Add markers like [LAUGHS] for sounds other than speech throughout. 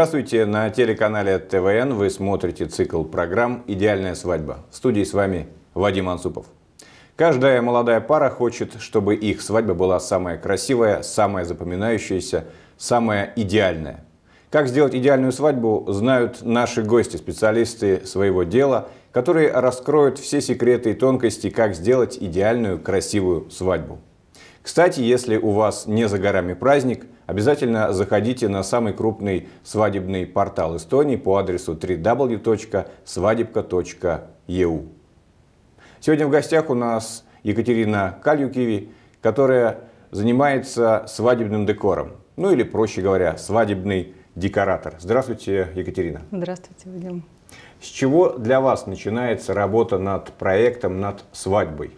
Здравствуйте! На телеканале ТВН вы смотрите цикл программ «Идеальная свадьба». В студии с вами Вадим Ансупов. Каждая молодая пара хочет, чтобы их свадьба была самая красивая, самая запоминающаяся, самая идеальная. Как сделать идеальную свадьбу, знают наши гости, специалисты своего дела, которые раскроют все секреты и тонкости, как сделать идеальную красивую свадьбу. Кстати, если у вас не за горами праздник – обязательно заходите на самый крупный свадебный портал Эстонии по адресу www.svadibka.eu. Сегодня в гостях у нас Екатерина Кальюкиви, которая занимается свадебным декором. Ну или, проще говоря, свадебный декоратор. Здравствуйте, Екатерина. Здравствуйте, Вадим. С чего для вас начинается работа над проектом, над свадьбой?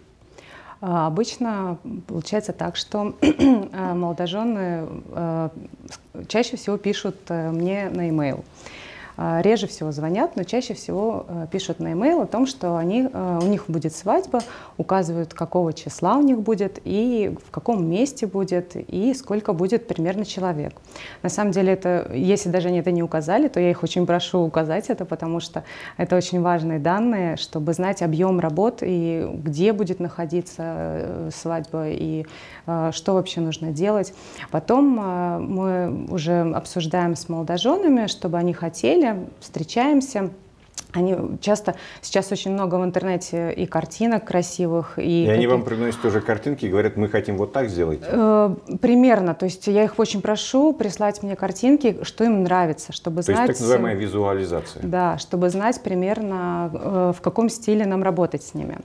А обычно получается так, что [CLEARS THROAT] э, молодожены э, чаще всего пишут э, мне на e-mail. А, реже всего звонят, но чаще всего э, пишут на e-mail о том, что они, э, у них будет свадьба, указывают, какого числа у них будет, и в каком месте будет, и сколько будет примерно человек. На самом деле, это, если даже они это не указали, то я их очень прошу указать это, потому что это очень важные данные, чтобы знать объем работ и где будет находиться э, свадьба, и что вообще нужно делать. Потом мы уже обсуждаем с молодоженами, чтобы они хотели, неделе, встречаемся, они часто сейчас очень много в интернете и картинок красивых. И, и они вам приносят тоже картинки и говорят, мы хотим вот так сделать. Э, примерно. То есть я их очень прошу прислать мне картинки, что им нравится, чтобы то знать. То есть так называемая визуализация. Да, чтобы знать примерно, э, в каком стиле нам работать с ними.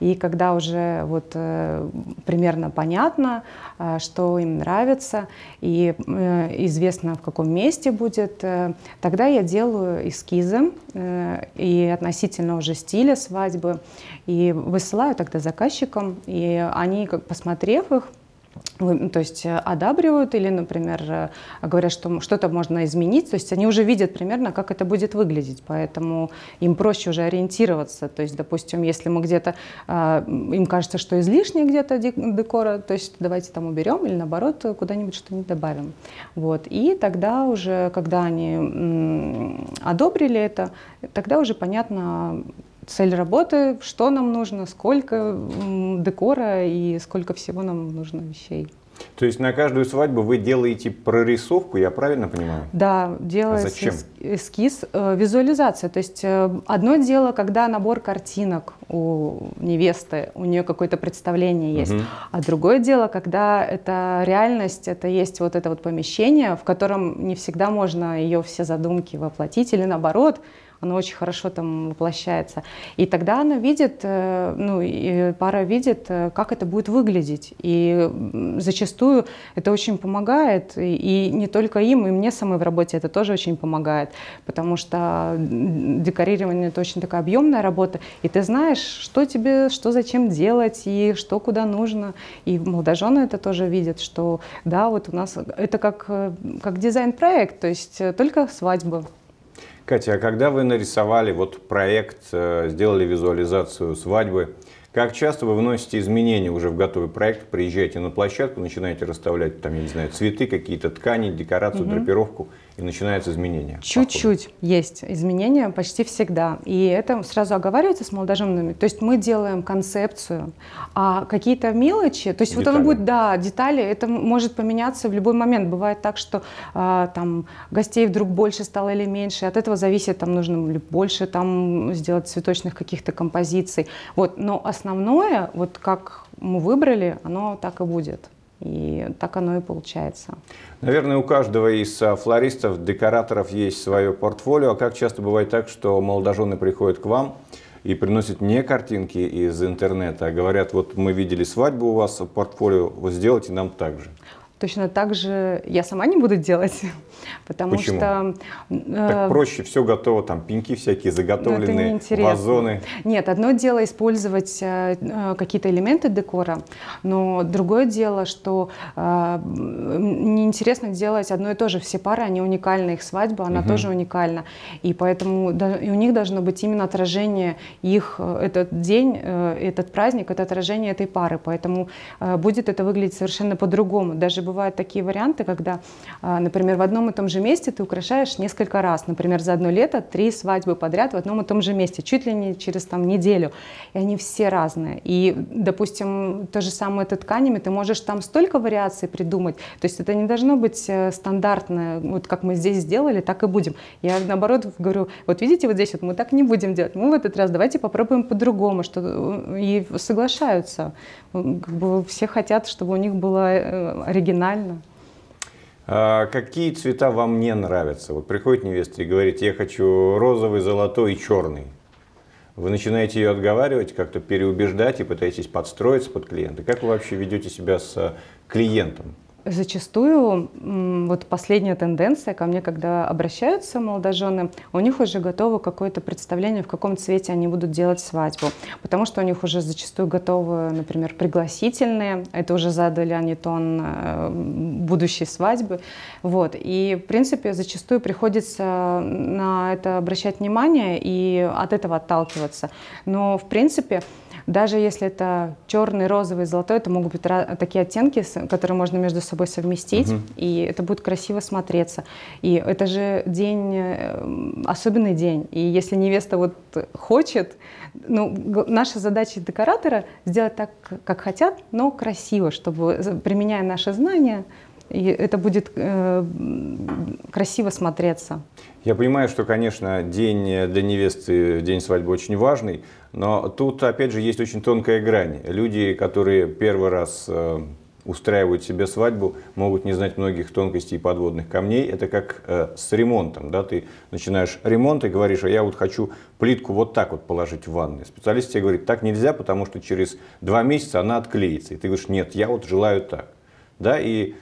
И когда уже вот э, примерно понятно, а, что им нравится, и э, известно, в каком месте будет. Э, тогда я делаю эскизы э, и относительно уже стиля свадьбы, и высылаю тогда заказчикам, и они, как посмотрев их, ну, то есть э, одабривают или, например, э, говорят, что что-то можно изменить, то есть они уже видят примерно, как это будет выглядеть, поэтому им проще уже ориентироваться, то есть, допустим, если мы где-то, а, им кажется, что излишне где-то декора, то есть давайте там уберем или наоборот куда-нибудь что-нибудь добавим. Вот. И тогда уже, когда они одобрили это, тогда уже понятно, цель работы, что нам нужно, сколько декора и сколько всего нам нужно вещей. То есть на каждую свадьбу вы делаете прорисовку, я правильно понимаю? Да, делаю а зачем? эскиз, э, визуализация. То есть э, одно дело, когда набор картинок у невесты, у нее какое-то представление есть, угу. а другое дело, когда это реальность, это есть вот это вот помещение, в котором не всегда можно ее все задумки воплотить или наоборот оно очень хорошо там воплощается. И тогда она видит, э, ну, и пара видит, э, как это будет выглядеть. И зачастую это очень помогает, и не только им, и мне самой в работе это тоже очень помогает, потому что декорирование это очень такая объемная работа, и ты знаешь, что тебе, что зачем делать, и что куда нужно. И молодожены это тоже видят, что да, вот у нас э, это как, как дизайн-проект, то есть только свадьба. Катя, а когда вы нарисовали вот проект, э, сделали визуализацию свадьбы, как часто вы вносите изменения уже в готовый проект, приезжаете на площадку, начинаете расставлять там, я не знаю, цветы, какие-то ткани, декорацию, угу. драпировку? и начинаются изменения. Чуть-чуть есть изменения почти всегда. И это сразу оговаривается с молодоженными. То есть мы делаем концепцию, а какие-то мелочи, то есть детали. вот оно будет, да, детали, это может поменяться в любой момент. Бывает так, что а, там гостей вдруг больше стало или меньше, от этого зависит, там нужно ли больше там сделать цветочных каких-то композиций. Вот, но основное, вот как мы выбрали, оно так и будет. И так оно и получается. Наверное, у каждого из а, флористов, декораторов есть свое портфолио. А как часто бывает так, что молодожены приходят к вам и приносят не картинки из интернета, а говорят, вот мы видели свадьбу у вас в а портфолио, вот сделайте нам так же точно так же я сама не буду делать, [LAUGHS] потому Почему? что... Э, так проще, все готово, там пеньки всякие ну, заготовленные, не вазоны. Нет, одно дело использовать э, э, какие-то элементы декора, но другое дело, что э, неинтересно делать одно и то же. Все пары, они уникальны, их свадьба, она угу. тоже уникальна. И поэтому да, и у них должно быть именно отражение их, э, этот день, э, этот праздник, это отражение этой пары. Поэтому э, будет это выглядеть совершенно по-другому. Даже бывают такие варианты, когда, а, например, в одном и том же месте ты украшаешь несколько раз, например, за одно лето три свадьбы подряд в одном и том же месте, чуть ли не через там неделю, и они все разные. И, допустим, то же самое ты тканями, ты можешь там столько вариаций придумать, то есть это не должно быть э, стандартное, вот как мы здесь сделали, так и будем. Я наоборот говорю, вот видите, вот здесь вот мы так не будем делать, мы в этот раз давайте попробуем по-другому, что э, и соглашаются. Как бы все хотят, чтобы у них было э, оригинально оригинально. А какие цвета вам не нравятся? Вот приходит невеста и говорит, я хочу розовый, золотой и черный. Вы начинаете ее отговаривать, как-то переубеждать и пытаетесь подстроиться под клиента. Как вы вообще ведете себя с э, клиентом? Зачастую вот последняя тенденция, ко мне когда обращаются молодожены, у них уже готово какое-то представление, в каком цвете они будут делать свадьбу. Потому что у них уже зачастую готовы, например, пригласительные, это уже задали они тон э, будущей свадьбы. Вот. И, в принципе, зачастую приходится на это обращать внимание и от этого отталкиваться. Но, в принципе, даже если это черный, розовый, золотой, это могут быть такие оттенки, которые можно между собой совместить, угу. и это будет красиво смотреться. И это же день, э, особенный день. И если невеста вот хочет, ну, наша задача декоратора сделать так, как хотят, но красиво, чтобы, э, применяя наши знания, и это будет э, красиво смотреться. Я понимаю, что, конечно, день для невесты, день свадьбы очень важный, но тут, опять же, есть очень тонкая грань. Люди, которые первый раз э, устраивают себе свадьбу, могут не знать многих тонкостей и подводных камней. Это как э, с ремонтом. Да? Ты начинаешь ремонт и говоришь, а я вот хочу плитку вот так вот положить в ванной. Специалист тебе говорит, так нельзя, потому что через два месяца она отклеится. И ты говоришь, нет, я вот желаю так. Да? И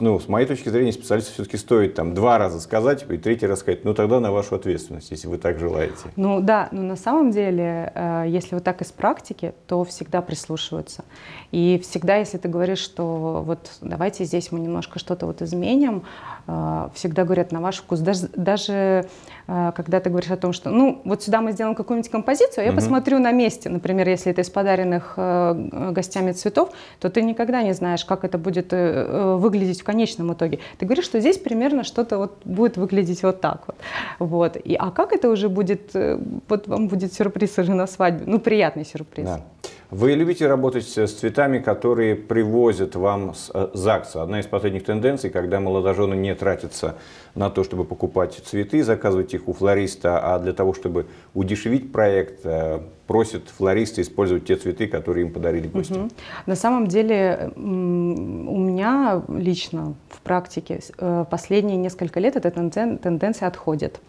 ну, с моей точки зрения, специалисту все-таки стоит там два раза сказать типа, и третий раз сказать, ну тогда на вашу ответственность, если вы так желаете. Ну да, но на самом деле, э, если вот так из практики, то всегда прислушиваются. И всегда, если ты говоришь, что вот давайте здесь мы немножко что-то вот изменим, Э, всегда говорят на ваш вкус. Даже, даже э, когда ты говоришь о том, что ну вот сюда мы сделаем какую-нибудь композицию, а я угу. посмотрю на месте. Например, если это из подаренных э, гостями цветов, то ты никогда не знаешь, как это будет выглядеть в конечном итоге. Ты говоришь, что здесь примерно что-то вот будет выглядеть вот так вот. вот. И, а как это уже будет, вот вам будет сюрприз уже на свадьбе? Ну, приятный сюрприз. Да. Вы любите работать с цветами, которые привозят вам с э, ЗАГСа. Одна из последних тенденций, когда молодожены не тратятся на то, чтобы покупать цветы, заказывать их у флориста, а для того, чтобы удешевить проект, э, просят флористы использовать те цветы, которые им подарили гости. Угу. На самом деле у меня лично в практике э, последние несколько лет эта тенденция отходит.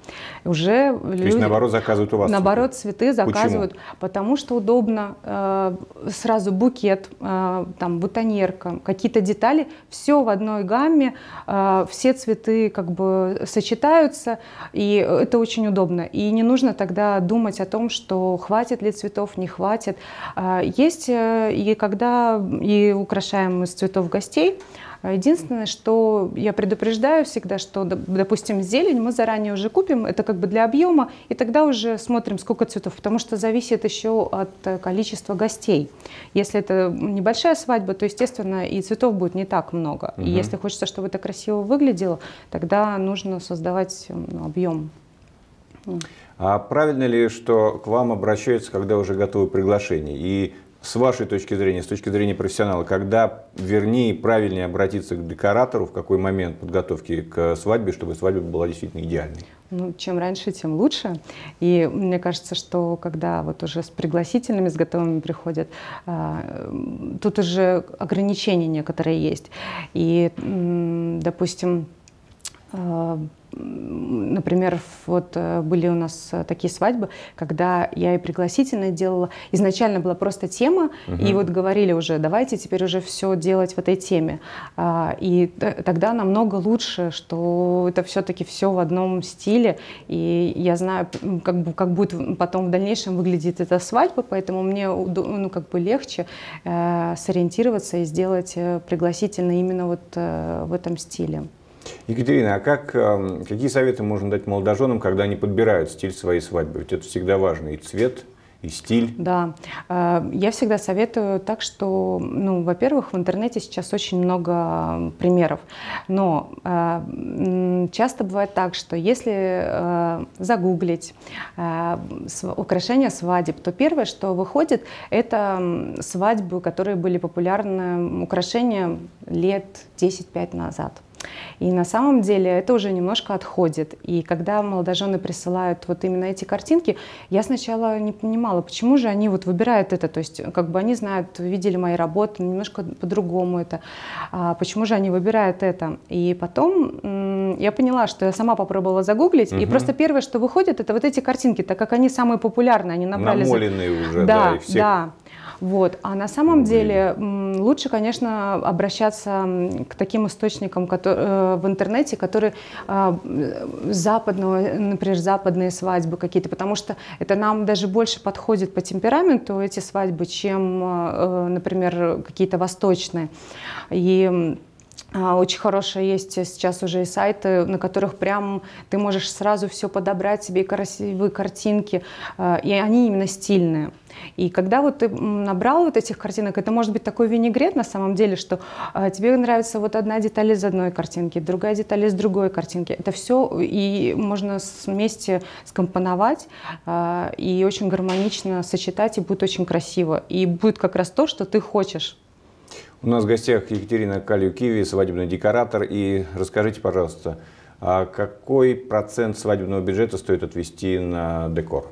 Уже То люди, есть наоборот заказывают у вас Наоборот цветы, цветы заказывают, Почему? потому что удобно. Э, сразу букет, э, там бутоньерка, какие-то детали, все в одной гамме, все цветы как бы сочетаются, и это очень удобно. И не нужно тогда думать о том, что хватит ли цветов не хватит. А, есть э, и когда и украшаем из цветов гостей, Единственное, что я предупреждаю всегда, что, допустим, зелень мы заранее уже купим, это как бы для объема, и тогда уже смотрим, сколько цветов, потому что зависит еще от э, количества гостей. Если это небольшая свадьба, то, естественно, и цветов будет не так много. Угу. И если хочется, чтобы это красиво выглядело, тогда нужно создавать ну, объем. А правильно ли, что к вам обращаются, когда уже готовы приглашение? И с вашей точки зрения, с точки зрения профессионала, когда вернее правильнее обратиться к декоратору, в какой момент подготовки к свадьбе, чтобы свадьба была действительно идеальной? Ну, чем раньше, тем лучше. И мне кажется, что когда вот уже с пригласительными, с готовыми приходят, а, тут уже ограничения некоторые есть. И, допустим, а, например, вот э, были у нас э, такие свадьбы, когда я и пригласительное делала. Изначально была просто тема, угу. и вот говорили уже, давайте теперь уже все делать в этой теме. А, и тогда намного лучше, что это все-таки все в одном стиле, и я знаю, как, бы, как будет потом в дальнейшем выглядит эта свадьба, поэтому мне ну, как бы легче э, сориентироваться и сделать пригласительное именно вот в этом стиле. Екатерина, а как, эм, какие советы можно дать молодоженам, когда они подбирают стиль своей свадьбы? Ведь это всегда важно, и цвет, и стиль. Да, э, я всегда советую так, что, ну, во-первых, в интернете сейчас очень много эм, примеров, но э, часто бывает так, что если э, загуглить украшения свадеб, то первое, что выходит, это свадьбы, которые были популярны, украшения лет 10-5 назад. И на самом деле это уже немножко отходит. И когда молодожены присылают вот именно эти картинки, я сначала не понимала, почему же они вот выбирают это. То есть как бы они знают, видели мои работы, немножко по-другому это. А почему же они выбирают это? И потом я поняла, что я сама попробовала загуглить. Угу. И просто первое, что выходит, это вот эти картинки, так как они самые популярные, они набрали... Намоленные за... уже, да, да, и все да. Вот. А на самом деле лучше, конечно, обращаться к таким источникам которые, э, в интернете, которые а, западного, например, западные свадьбы какие-то, потому что это нам даже больше подходит по темпераменту эти свадьбы, чем, а, э, например, какие-то восточные. И а, очень хорошие есть сейчас уже и сайты, на которых прям ты можешь сразу все подобрать себе, красивые картинки, а, и они именно стильные. И когда вот ты набрал вот этих картинок, это может быть такой винегрет на самом деле, что а, тебе нравится вот одна деталь из одной картинки, другая деталь из другой картинки. Это все и можно вместе скомпоновать и очень гармонично сочетать, и будет очень красиво. И будет как раз то, что ты хочешь. У нас в гостях Екатерина Калюкиви, свадебный декоратор. И расскажите, пожалуйста, а какой процент свадебного бюджета стоит отвести на декор?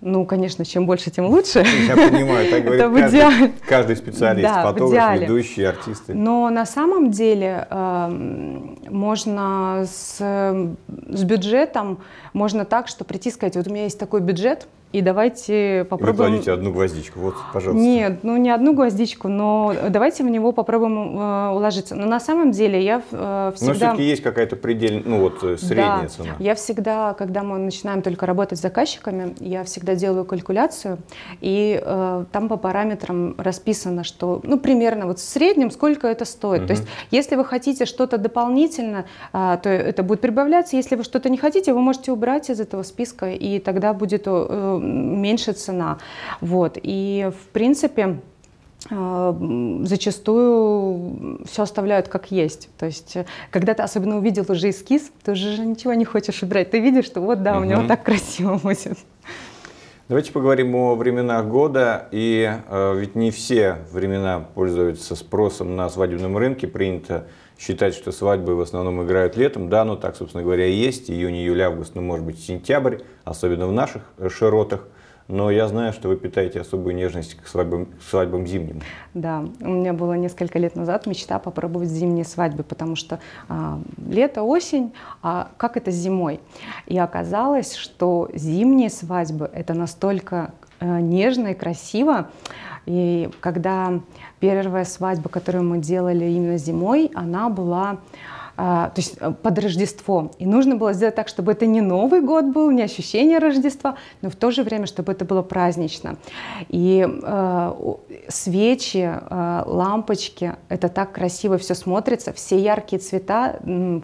Ну, конечно, чем больше, тем лучше. [LAUGHS] Я понимаю, так говорит Это каждый, идеале. каждый специалист, да, фотограф, ведущий, артисты. Но на самом деле э, можно с, с бюджетом, можно так, что прийти и сказать, вот у меня есть такой бюджет, и давайте попробуем... Вы одну гвоздичку, вот, пожалуйста. Нет, ну не одну гвоздичку, но давайте в него попробуем э, уложиться. Но на самом деле я э, всегда... Но все-таки есть какая-то предельная, ну вот э, средняя да, цена. Я всегда, когда мы начинаем только работать с заказчиками, я всегда делаю калькуляцию, и э, там по параметрам расписано, что, ну, примерно вот в среднем сколько это стоит. Угу. То есть, если вы хотите что-то дополнительно, э, то это будет прибавляться. Если вы что-то не хотите, вы можете убрать из этого списка, и тогда будет... Э, меньше цена. Вот. И, в принципе, э, зачастую все оставляют как есть. То есть, когда ты особенно увидел уже эскиз, ты уже ничего не хочешь убирать. Ты видишь, что вот да, у него так красиво будет. Давайте поговорим о временах года. И э, ведь не все времена пользуются спросом на свадебном рынке. Принято считать, что свадьбы в основном играют летом. Да, ну так, собственно говоря, и есть. Июнь, июль, август, ну может быть сентябрь, особенно в наших э, широтах. Но я знаю, что вы питаете особую нежность к свадьбам, к свадьбам зимним. Да, у меня было несколько лет назад мечта попробовать зимние свадьбы, потому что а, лето, осень, а как это зимой? И оказалось, что зимние свадьбы это настолько э, нежно и красиво. И когда первая свадьба, которую мы делали именно зимой, она была а, то есть э, под Рождество. И нужно было сделать так, чтобы это не Новый год был, не ощущение Рождества, но в то же время, чтобы это было празднично. И э, свечи, э, лампочки, это так красиво все смотрится. Все яркие цвета,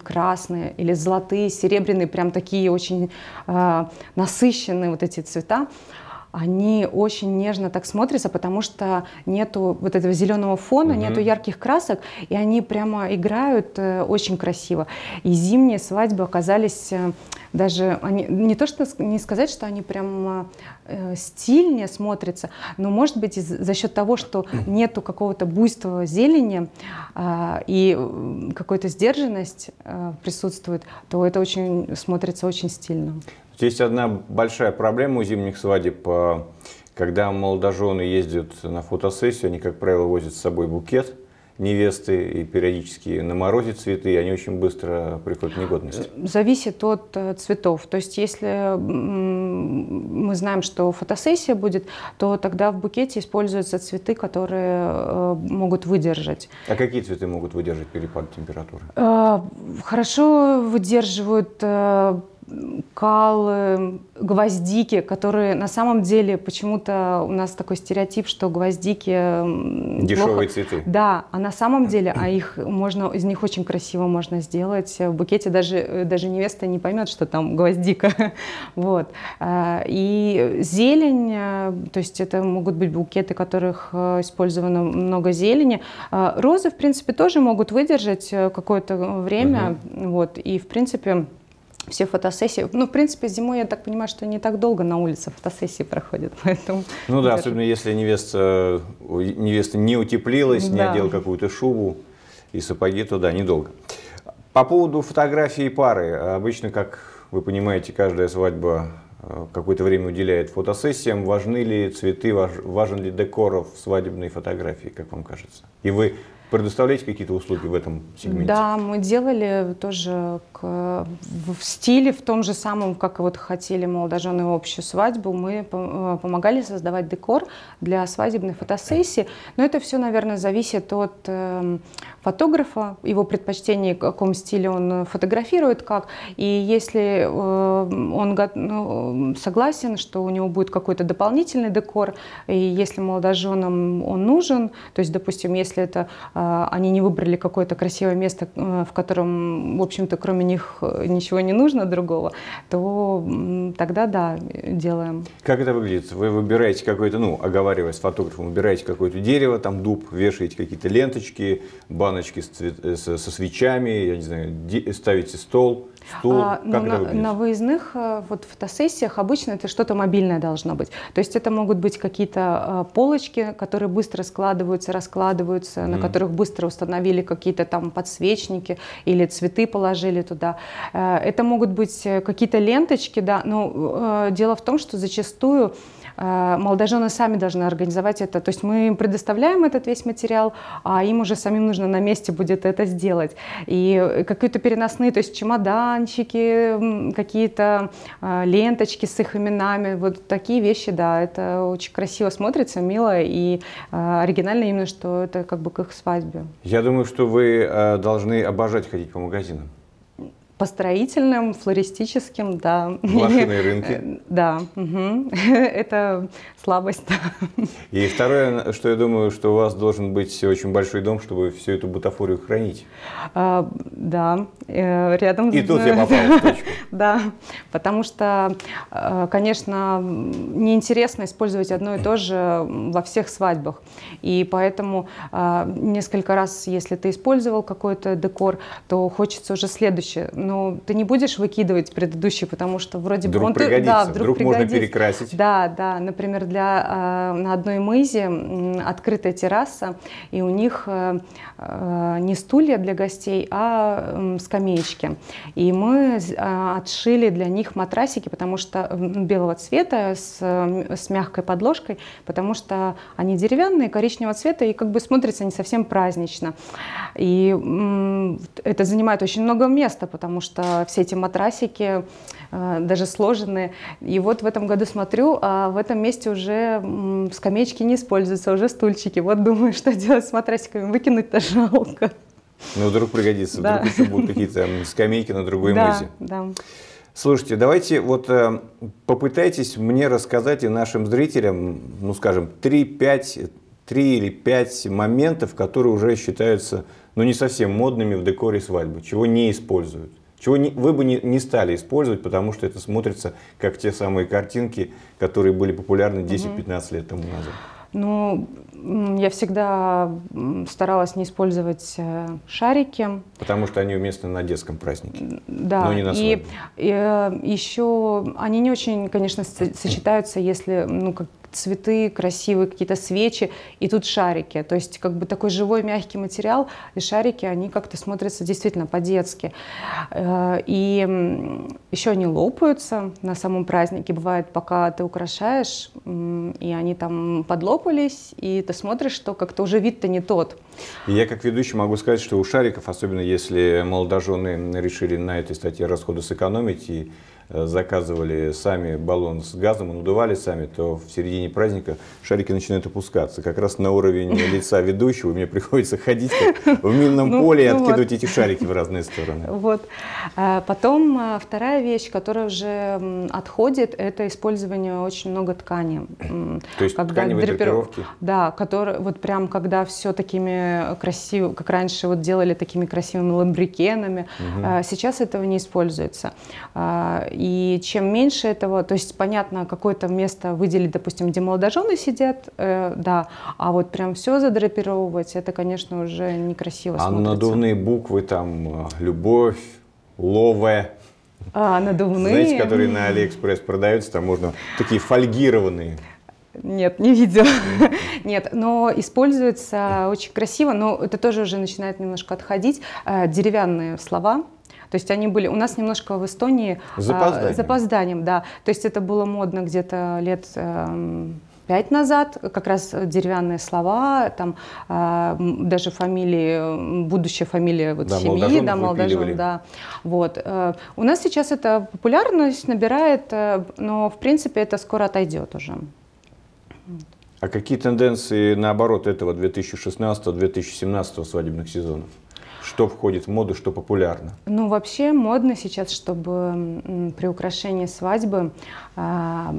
красные или золотые, серебряные, прям такие очень э, насыщенные вот эти цвета. Э, они очень нежно так смотрятся, потому что нету вот этого зеленого фона, угу. нету ярких красок, и они прямо играют э, очень красиво. И зимние свадьбы оказались э, даже, они, не то что не сказать, что они прям э, стильнее смотрятся, но может быть за счет того, что нету какого-то буйства зелени э, и э, какой-то сдержанность э, присутствует, то это очень смотрится очень стильно. Есть одна большая проблема у зимних свадеб. А, когда молодожены ездят на фотосессию, они, как правило, возят с собой букет невесты и периодически на морозе цветы, и они очень быстро приходят в негодность. Э, зависит от э, цветов. То есть, если мы знаем, что фотосессия будет, то тогда в букете используются цветы, которые э, могут выдержать. А какие цветы могут выдержать перепад температуры? Хорошо выдерживают кал, гвоздики, которые на самом деле почему-то у нас такой стереотип, что гвоздики дешевые плохо... цветы. Да, а на самом [CLEARS THROAT] деле, а их можно из них очень красиво можно сделать в букете даже э, даже невеста не поймет, что там гвоздика, [LAUGHS] вот. Э, и зелень, э, то есть это могут быть букеты, которых использовано много зелени. Розы, в принципе, тоже могут выдержать какое-то время, угу. вот. И в принципе все фотосессии. Ну, в принципе, зимой, я так понимаю, что не так долго на улице фотосессии проходят, [LAUGHS] поэтому... Ну да, особенно если невеста, невеста не утеплилась, да. не одела какую-то шубу и сапоги, то да, недолго. По поводу фотографии пары. Обычно, как вы понимаете, каждая свадьба э, какое-то время уделяет фотосессиям. Важны ли цветы, важен ли декор в свадебной фотографии, как вам кажется? И вы предоставляете какие-то услуги в этом сегменте? Да, мы делали тоже к, в стиле, в том же самом, как вот хотели молодожены общую свадьбу. Мы э, помогали создавать декор для свадебной фотосессии. Но это все, наверное, зависит от э, фотографа, его предпочтений, в каком стиле он фотографирует, как. И если э, он ну, согласен, что у него будет какой-то дополнительный декор, и если молодоженам он нужен, то есть, допустим, если это а, они не выбрали какое-то красивое место, э, в котором, в общем-то, кроме них э, ничего не нужно другого, то тогда да, делаем. Как это выглядит? Вы выбираете какое-то, ну, оговариваясь с фотографом, выбираете какое-то дерево, там дуб, вешаете какие-то ленточки, баночки с цвет... Э, со свечами, я не знаю, ставите стол. Что, а, как на, на выездных э, вот фотосессиях обычно это что-то мобильное должно быть. То есть это могут быть какие-то а, полочки, которые быстро складываются, раскладываются, mm. на которых быстро установили какие-то там подсвечники или цветы положили туда. Э, это могут быть э, какие-то ленточки, да. Но дело в том, что зачастую Э, молодожены сами должны организовать это. То есть мы им предоставляем этот весь материал, а им уже самим нужно на месте будет это сделать. И какие-то переносные, то есть чемоданчики, какие-то э, ленточки с их именами, вот такие вещи, да, это очень красиво смотрится, мило и э, оригинально именно, что это как бы к их свадьбе. Я думаю, что вы должны обожать ходить по магазинам. По строительным, флористическим, да. машины рынки. Э, да, угу. [LAUGHS] это слабость. Да. И второе, что я думаю, что у вас должен быть очень большой дом, чтобы всю эту бутафорию хранить. А, да, э, рядом. И тут я [LAUGHS] попал в точку. Да, потому что, э, конечно, неинтересно использовать одно и то же во всех свадьбах. И поэтому несколько раз, если ты использовал какой-то декор, то хочется уже следующее ну, ты не будешь выкидывать предыдущий, потому что вроде вдруг бы он... Пригодится, ты, да, вдруг, вдруг пригодится. можно перекрасить. Да, да. Например, для, э, на одной мызе м, открытая терраса, и у них э, э не стулья для гостей, а э, скамеечки. И мы э, отшили для них матрасики, потому что белого цвета с, э, с мягкой подложкой, потому что они деревянные, коричневого цвета, и как бы смотрятся не совсем празднично. И м, это занимает очень много места, потому потому что все эти матрасики э, даже сложены. И вот в этом году смотрю, а в этом месте уже скамеечки не используются, уже стульчики. Вот думаю, [LAUGHS] что делать с матрасиками, выкинуть-то жалко. Ну, вдруг пригодится, да. вдруг еще будут какие-то скамейки на другой да, мызе. Да. Слушайте, давайте вот э, попытайтесь мне рассказать и нашим зрителям, ну, скажем, 3-5 три или пять моментов, которые уже считаются, ну, не совсем модными в декоре свадьбы, чего не используют чего не, вы бы не, не стали использовать, потому что это смотрится как те самые картинки, которые были популярны 10-15 лет тому назад? Ну, я всегда старалась не использовать э, шарики. Потому что они уместны на детском празднике. Да. Но ну, не на свадьбе. и, и э, еще они не очень, конечно, сочетаются, если ну, как, цветы, красивые какие-то свечи, и тут шарики. То есть как бы такой живой мягкий материал, и шарики, они как-то смотрятся действительно по-детски. Э, и еще они лопаются на самом празднике. Бывает, пока ты украшаешь, и они там подлопались, и ты смотришь, что как-то уже вид-то не тот. Я как ведущий могу сказать, что у шариков, особенно если молодожены решили на этой статье расходы сэкономить и Э, заказывали сами баллон с газом и надували сами, то в середине праздника шарики начинают опускаться. Как раз на уровень [LAUGHS] лица ведущего мне приходится ходить в минном [LAUGHS] ну поле и откидывать эти шарики в разные стороны. Вот. А потом а, вторая вещь, которая уже отходит, это использование очень много ткани. То есть тканевые драпировки? Да, которые вот прям когда все такими красивыми, как раньше вот делали такими красивыми ламбрикенами, а, сейчас этого не используется и чем меньше этого, то есть, понятно, какое-то место выделить, допустим, где молодожены сидят, э, да, а вот прям все задрапировать – это, конечно, уже некрасиво а смотрится. надувные буквы, там, э, любовь, лове, а, надувные. Знаете, которые на Алиэкспресс продаются, там можно такие фольгированные. Нет, не видела. [LAUGHS] Нет, но используется очень красиво, но это тоже уже начинает немножко отходить. Э, деревянные слова, то есть они были у нас немножко в Эстонии а, запозданием, а, запозданием да. То есть это было модно где-то лет э, пять назад, как раз деревянные слова, там э, даже фамилии, будущая фамилия вот да, семьи, да, молодожен, да. Вот. Э, у нас сейчас это популярность набирает, э, но в принципе это скоро отойдет уже. А какие тенденции, наоборот, этого 2016-2017 свадебных сезонов? что входит в моду, что популярно? Ну, вообще модно сейчас, чтобы при украшении свадьбы а,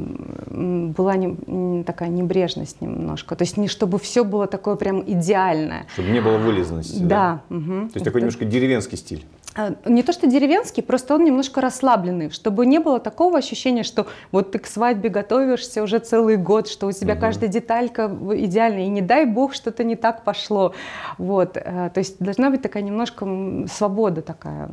была не, такая небрежность немножко. То есть не чтобы все было такое прям идеальное. Чтобы не было вылезности. Да. да? Угу. То есть такой Это... немножко деревенский стиль. А, не то что деревенский, просто он немножко расслабленный, чтобы не было такого ощущения, что вот ты к свадьбе готовишься уже целый год, что у тебя угу. каждая деталька идеальная, и не дай бог что-то не так пошло. Вот, э, то есть должна быть такая немножко свобода такая.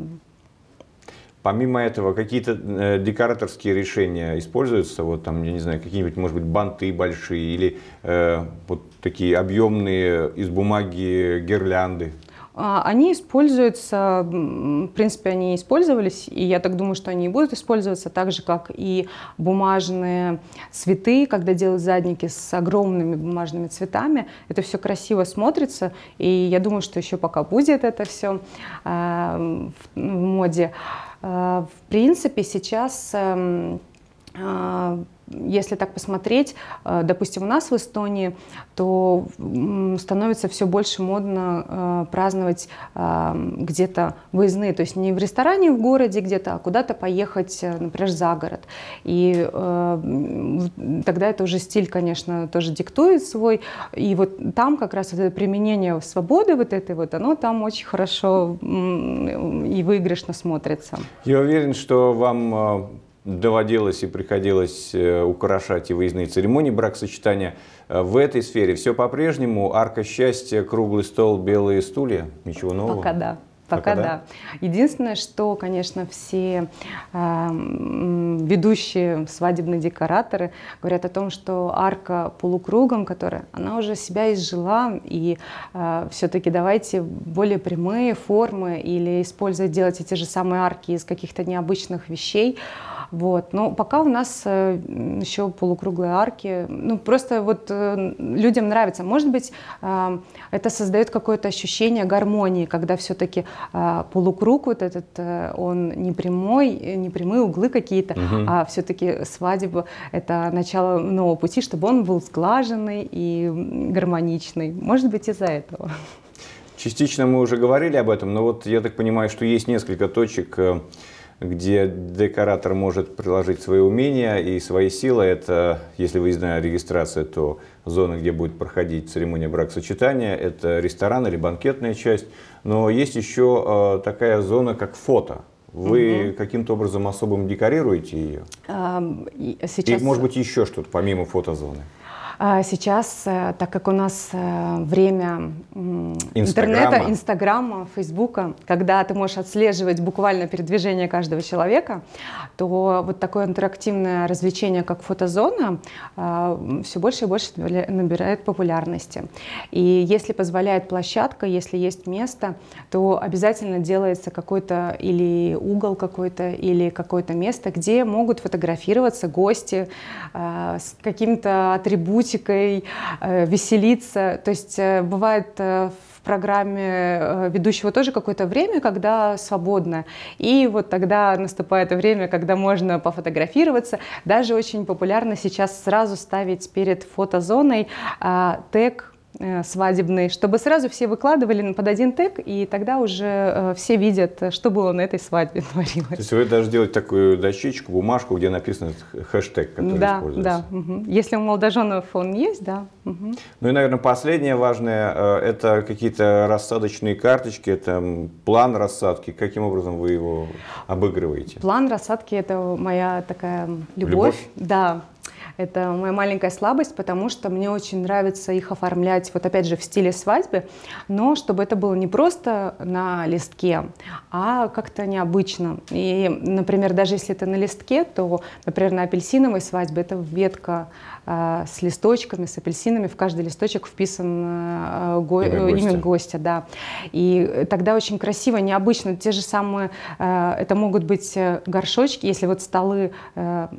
Помимо этого, какие-то э, декораторские решения используются, вот там, я не знаю, какие-нибудь, может быть, банты большие или э, вот такие объемные из бумаги гирлянды? А, они используются, в принципе, они использовались, и я так думаю, что они и будут использоваться, так же, как и бумажные цветы, когда делают задники с огромными бумажными цветами. Это все красиво смотрится, и я думаю, что еще пока будет это все а, в моде. А, в принципе, сейчас эм, если так посмотреть, э, допустим, у нас в Эстонии, то становится все больше модно э, праздновать э, где-то выездные, то есть не в ресторане в городе где-то, а куда-то поехать, например, за город. И тогда это уже стиль, конечно, тоже диктует свой. И вот там как раз это применение свободы вот этой вот, оно там очень хорошо и выигрышно смотрится. Я уверен, что вам доводилось и приходилось э, украшать и выездные церемонии бракосочетания. Э, в этой сфере все по-прежнему. Арка счастья, круглый стол, белые стулья. Ничего нового? Пока да. Пока, Пока да. да. Единственное, что, конечно, все э, ведущие свадебные декораторы говорят о том, что арка полукругом, которая, она уже себя изжила, и э, а, все-таки давайте более прямые формы или использовать, делать эти же самые арки из каких-то необычных вещей. Вот. Но ну, пока у нас э, еще полукруглые арки. Ну, просто вот э, людям нравится. Может быть, это создает какое-то ощущение гармонии, когда все-таки а, полукруг вот этот, э, он не прямой, не прямые углы какие-то, угу. а все-таки свадьба — это начало нового пути, чтобы он был сглаженный и гармоничный. Может быть, из-за этого. Частично мы уже говорили об этом, но вот я так понимаю, что есть несколько точек, где декоратор может приложить свои умения и свои силы. Это, если вы выездная регистрация, то зона, где будет проходить церемония бракосочетания, это ресторан или банкетная часть. Но есть еще э, такая зона, как фото. Вы угу. каким-то образом особым декорируете ее? А, сейчас... И, может быть, еще что-то помимо фотозоны? зоны. А сейчас, э, так как у нас э, время интернета, Инстаграма, Фейсбука, когда ты можешь отслеживать буквально передвижение каждого человека, то вот такое интерактивное развлечение, как фотозона, а, все больше и больше набирает популярности. И если позволяет площадка, если есть место, то обязательно делается какой-то или угол какой-то, или какое-то место, где могут фотографироваться гости а, с каким-то атрибутом, мультикой, э, веселиться. То есть э, бывает э, в программе ведущего тоже какое-то время, когда свободно. И вот тогда наступает время, когда можно пофотографироваться. Даже очень популярно сейчас сразу ставить перед фотозоной а, тег Э, свадебный, чтобы сразу все выкладывали под один тег, и тогда уже э, все видят, что было на этой свадьбе [LAUGHS] творилось. То есть вы даже делаете такую дощечку, бумажку, где написан хэштег, который да, используется? Да, угу. если у молодоженов он есть, да. Угу. Ну и, наверное, последнее важное, э, это какие-то рассадочные карточки, это план рассадки, каким образом вы его обыгрываете? План рассадки – это моя такая любовь. любовь? Да, это моя маленькая слабость, потому что мне очень нравится их оформлять, вот опять же, в стиле свадьбы, но чтобы это было не просто на листке, а как-то необычно. И, например, даже если это на листке, то, например, на апельсиновой свадьбе это ветка Э, с листочками, с апельсинами. В каждый листочек вписан э, го... имя, э, гостя. имя гостя, да. И тогда очень красиво, необычно. Те же самые, это могут быть горшочки, если вот столы по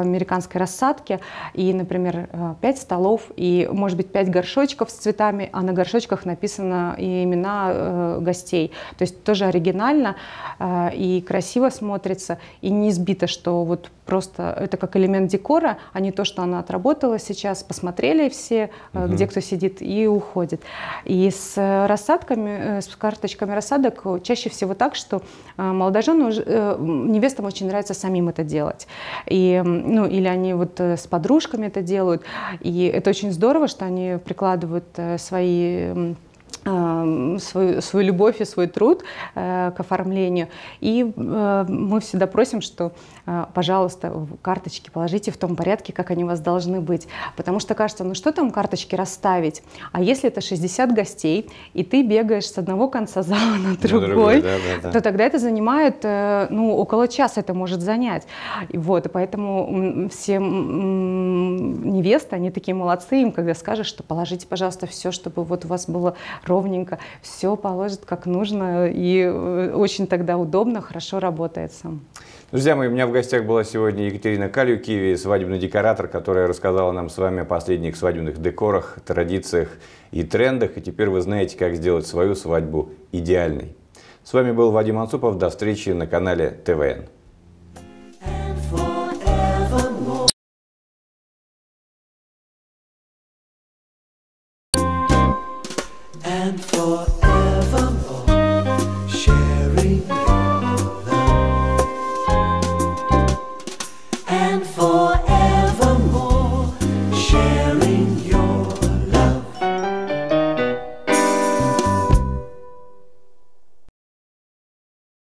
американской рассадке, и, например, пять столов, и, может быть, пять горшочков с цветами, а на горшочках написано и имена гостей. То есть тоже оригинально и красиво смотрится, и не избито, что вот просто это как элемент декора, а не то, что она отработала сейчас, посмотрели все, угу. где кто сидит, и уходит. И с рассадками, э, с карточками рассадок чаще всего так, что э, молодожену, невестам очень нравится самим это делать. И, ну, или они вот с подружками это делают. И это очень здорово, что они прикладывают свои свою, свою любовь и свой труд э, к оформлению. И э, мы всегда просим, что а, пожалуйста, карточки положите в том порядке, как они у вас должны быть. Потому что кажется, ну что там карточки расставить? А если это 60 гостей, и ты бегаешь с одного конца [LAUGHS] зала на другой, на другой да, да, да. то тогда это занимает, э, ну, около часа это может занять. вот, и поэтому все невесты, они такие молодцы, им когда скажешь, что положите, пожалуйста, все, чтобы вот у вас было ровненько, все положит как нужно, и э, очень тогда удобно, хорошо работает сам. Друзья мои, у меня в гостях была сегодня Екатерина Калюкиви, свадебный декоратор, которая рассказала нам с вами о последних свадебных декорах, традициях и трендах. И теперь вы знаете, как сделать свою свадьбу идеальной. С вами был Вадим Анцупов. До встречи на канале ТВН.